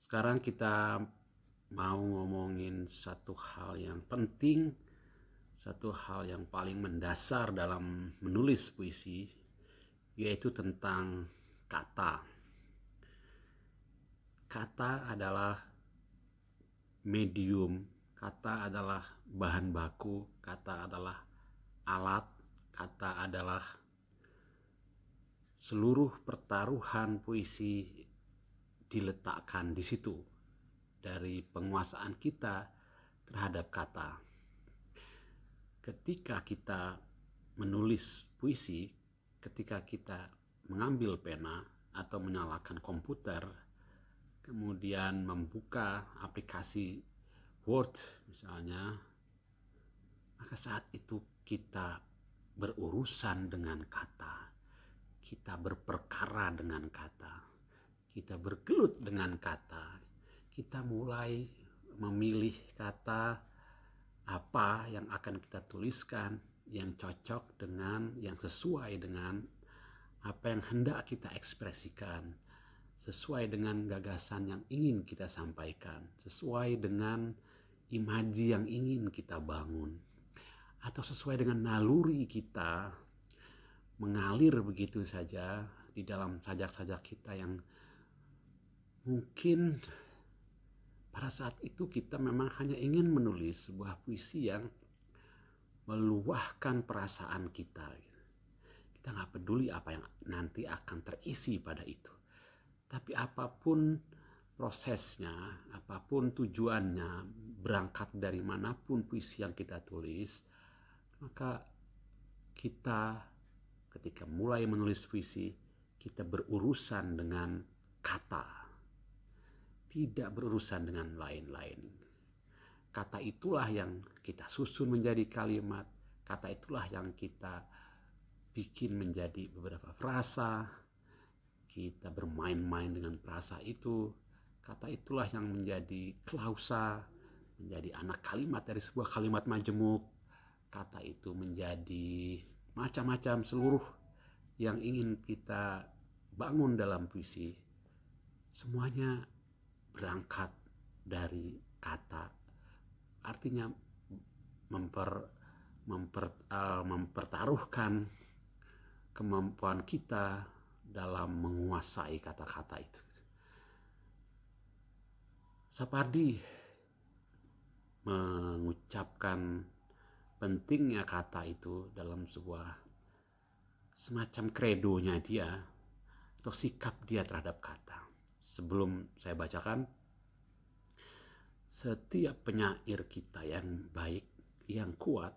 Sekarang kita mau ngomongin satu hal yang penting, satu hal yang paling mendasar dalam menulis puisi, yaitu tentang kata. Kata adalah medium Kata adalah bahan baku, kata adalah alat, kata adalah seluruh pertaruhan puisi diletakkan di situ dari penguasaan kita terhadap kata. Ketika kita menulis puisi, ketika kita mengambil pena atau menyalakan komputer, kemudian membuka aplikasi Word misalnya, maka saat itu kita berurusan dengan kata, kita berperkara dengan kata, kita bergelut dengan kata, kita mulai memilih kata apa yang akan kita tuliskan yang cocok dengan yang sesuai dengan apa yang hendak kita ekspresikan, sesuai dengan gagasan yang ingin kita sampaikan, sesuai dengan imaji yang ingin kita bangun atau sesuai dengan naluri kita mengalir begitu saja di dalam sajak-sajak kita yang mungkin pada saat itu kita memang hanya ingin menulis sebuah puisi yang meluahkan perasaan kita. Kita nggak peduli apa yang nanti akan terisi pada itu. Tapi apapun prosesnya, apapun tujuannya, berangkat dari manapun puisi yang kita tulis, maka kita ketika mulai menulis puisi, kita berurusan dengan kata. Tidak berurusan dengan lain-lain. Kata itulah yang kita susun menjadi kalimat, kata itulah yang kita bikin menjadi beberapa frasa. Kita bermain-main dengan perasa itu, Kata itulah yang menjadi klausa, menjadi anak kalimat dari sebuah kalimat majemuk. Kata itu menjadi macam-macam seluruh yang ingin kita bangun dalam puisi. Semuanya berangkat dari kata. Artinya memper memper, uh, mempertaruhkan kemampuan kita dalam menguasai kata-kata itu. Sapardi mengucapkan pentingnya kata itu dalam sebuah semacam kredonya dia atau sikap dia terhadap kata. Sebelum saya bacakan, setiap penyair kita yang baik, yang kuat,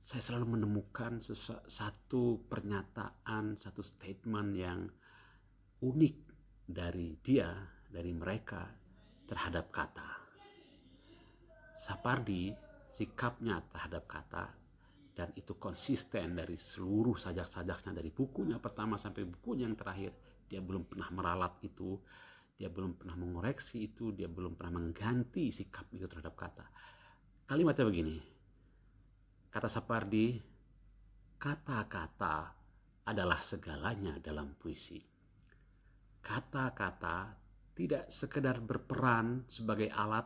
saya selalu menemukan satu pernyataan, satu statement yang unik dari dia, dari mereka, terhadap kata. Sapardi sikapnya terhadap kata dan itu konsisten dari seluruh sajak-sajaknya dari bukunya pertama sampai bukunya yang terakhir dia belum pernah meralat itu dia belum pernah mengoreksi itu dia belum pernah mengganti sikap itu terhadap kata kalimatnya begini kata Sapardi kata-kata adalah segalanya dalam puisi kata-kata tidak sekedar berperan sebagai alat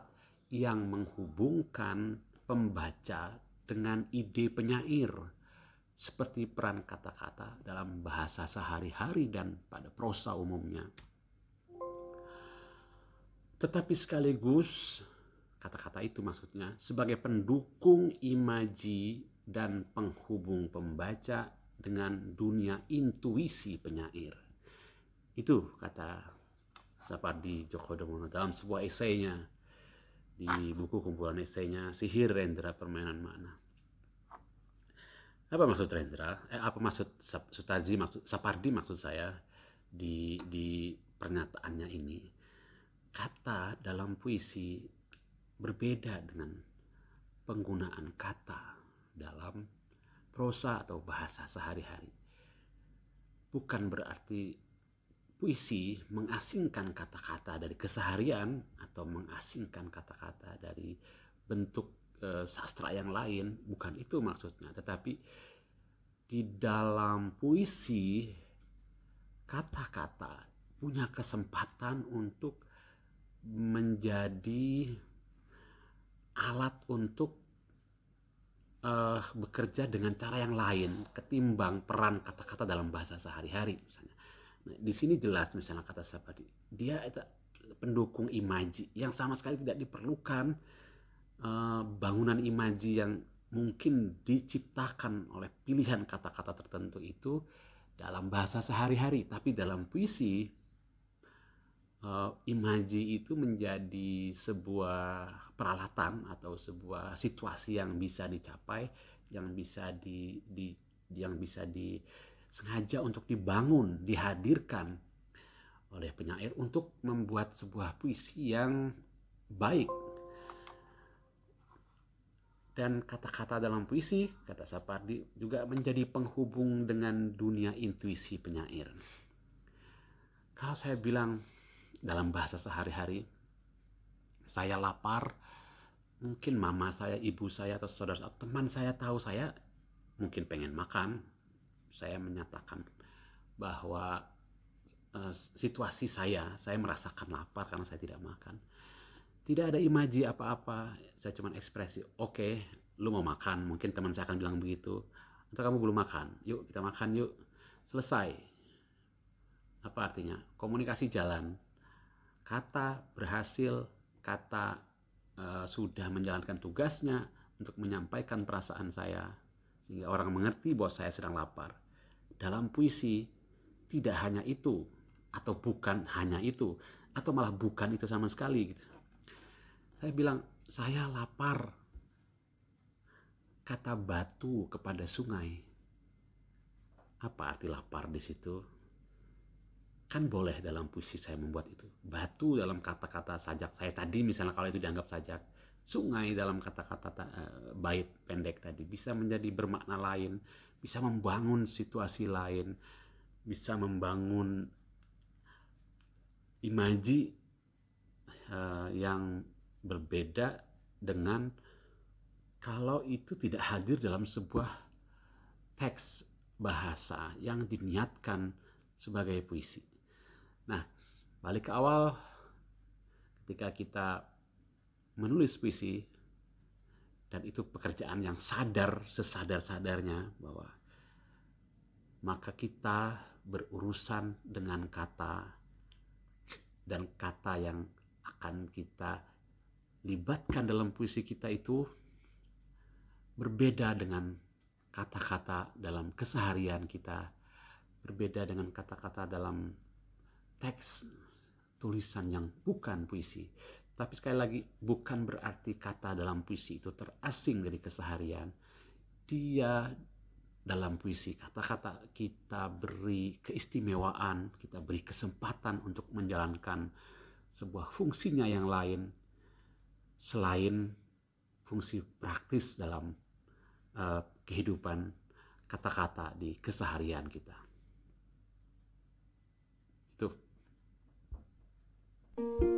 yang menghubungkan pembaca dengan ide penyair seperti peran kata-kata dalam bahasa sehari-hari dan pada prosa umumnya. Tetapi sekaligus kata-kata itu maksudnya sebagai pendukung imaji dan penghubung pembaca dengan dunia intuisi penyair. Itu kata Sapardi Djoko Damono dalam sebuah esainya di buku kumpulan esainya Sihir Rendra Permainan Makna. Apa maksud Rendra? Eh, apa maksud Sutarji maksud Sapardi maksud saya di di pernyataannya ini? Kata dalam puisi berbeda dengan penggunaan kata dalam prosa atau bahasa sehari-hari. Bukan berarti Puisi mengasingkan kata-kata dari keseharian atau mengasingkan kata-kata dari bentuk e, sastra yang lain, bukan itu maksudnya, tetapi di dalam puisi kata-kata punya kesempatan untuk menjadi alat untuk uh, bekerja dengan cara yang lain ketimbang peran kata-kata dalam bahasa sehari-hari misalnya Nah, di sini jelas misalnya kata sabadi dia itu pendukung imaji yang sama sekali tidak diperlukan uh, bangunan imaji yang mungkin diciptakan oleh pilihan kata-kata tertentu itu dalam bahasa sehari-hari, tapi dalam puisi uh, imaji itu menjadi sebuah peralatan atau sebuah situasi yang bisa dicapai, yang bisa di, di yang bisa di sengaja untuk dibangun, dihadirkan oleh penyair untuk membuat sebuah puisi yang baik. Dan kata-kata dalam puisi, kata Sapardi, juga menjadi penghubung dengan dunia intuisi penyair. Kalau saya bilang dalam bahasa sehari-hari, saya lapar, mungkin mama saya, ibu saya, atau saudara teman saya tahu saya mungkin pengen makan, saya menyatakan bahwa uh, situasi saya, saya merasakan lapar karena saya tidak makan. Tidak ada imaji apa-apa, saya cuma ekspresi, oke, okay, lu mau makan, mungkin teman saya akan bilang begitu, atau kamu belum makan, yuk kita makan yuk, selesai. Apa artinya? Komunikasi jalan, kata berhasil, kata uh, sudah menjalankan tugasnya untuk menyampaikan perasaan saya, sehingga orang mengerti bahwa saya sedang lapar. Dalam puisi, tidak hanya itu, atau bukan hanya itu, atau malah bukan itu sama sekali. Gitu. Saya bilang, saya lapar. Kata batu kepada sungai. Apa arti lapar di situ? Kan boleh dalam puisi saya membuat itu. Batu dalam kata-kata sajak saya tadi, misalnya kalau itu dianggap sajak sungai dalam kata-kata uh, bait pendek tadi bisa menjadi bermakna lain, bisa membangun situasi lain, bisa membangun imaji uh, yang berbeda dengan kalau itu tidak hadir dalam sebuah teks bahasa yang diniatkan sebagai puisi. Nah, balik ke awal ketika kita menulis puisi dan itu pekerjaan yang sadar sesadar-sadarnya bahwa maka kita berurusan dengan kata dan kata yang akan kita libatkan dalam puisi kita itu berbeda dengan kata-kata dalam keseharian kita berbeda dengan kata-kata dalam teks tulisan yang bukan puisi tapi sekali lagi, bukan berarti kata dalam puisi itu terasing dari keseharian. Dia dalam puisi, kata-kata kita beri keistimewaan, kita beri kesempatan untuk menjalankan sebuah fungsinya yang lain selain fungsi praktis dalam uh, kehidupan kata-kata di keseharian kita. thank you